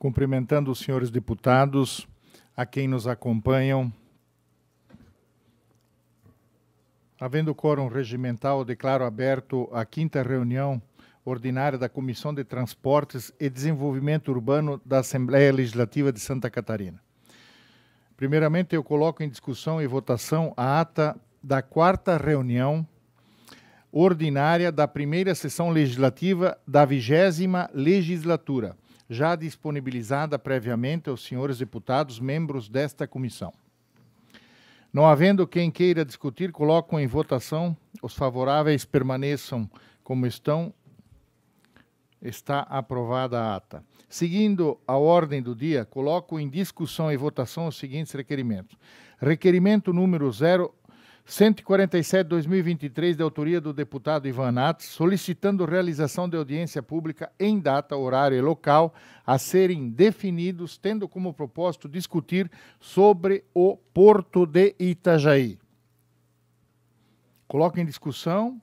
cumprimentando os senhores deputados, a quem nos acompanham. Havendo quórum regimental, declaro aberto a quinta reunião ordinária da Comissão de Transportes e Desenvolvimento Urbano da Assembleia Legislativa de Santa Catarina. Primeiramente, eu coloco em discussão e votação a ata da quarta reunião ordinária da primeira sessão legislativa da vigésima legislatura já disponibilizada previamente aos senhores deputados membros desta comissão. Não havendo quem queira discutir, coloco em votação. Os favoráveis permaneçam como estão. Está aprovada a ata. Seguindo a ordem do dia, coloco em discussão e votação os seguintes requerimentos. Requerimento número 0 147 2023 de autoria do deputado Ivan Natos, solicitando realização de audiência pública em data, horário e local a serem definidos, tendo como propósito discutir sobre o Porto de Itajaí. Coloca em discussão.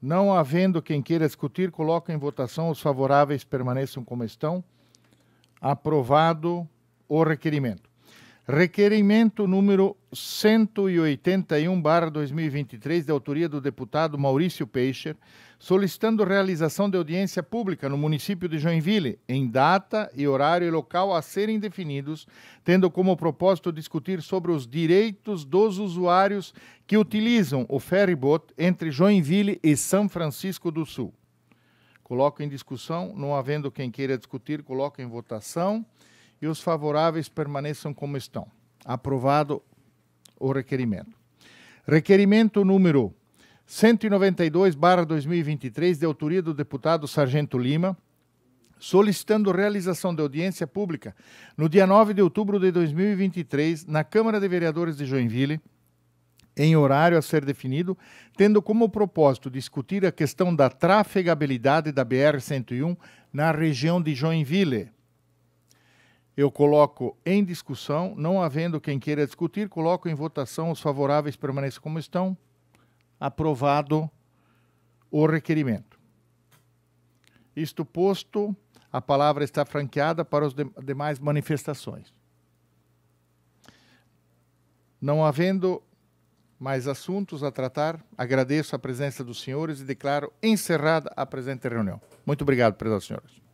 Não havendo quem queira discutir, coloca em votação. Os favoráveis permaneçam como estão. Aprovado o requerimento. Requerimento número 181-2023, de autoria do deputado Maurício Peixer, solicitando realização de audiência pública no município de Joinville, em data e horário e local a serem definidos, tendo como propósito discutir sobre os direitos dos usuários que utilizam o ferryboat entre Joinville e São Francisco do Sul. Coloco em discussão, não havendo quem queira discutir, coloco em votação e os favoráveis permaneçam como estão. Aprovado o requerimento. Requerimento número 192/2023 de autoria do deputado Sargento Lima, solicitando realização de audiência pública no dia 9 de outubro de 2023 na Câmara de Vereadores de Joinville, em horário a ser definido, tendo como propósito discutir a questão da trafegabilidade da BR-101 na região de Joinville. Eu coloco em discussão, não havendo quem queira discutir, coloco em votação os favoráveis permaneçam como estão. Aprovado o requerimento. Isto posto, a palavra está franqueada para as demais manifestações. Não havendo mais assuntos a tratar, agradeço a presença dos senhores e declaro encerrada a presente reunião. Muito obrigado, prezados senhores.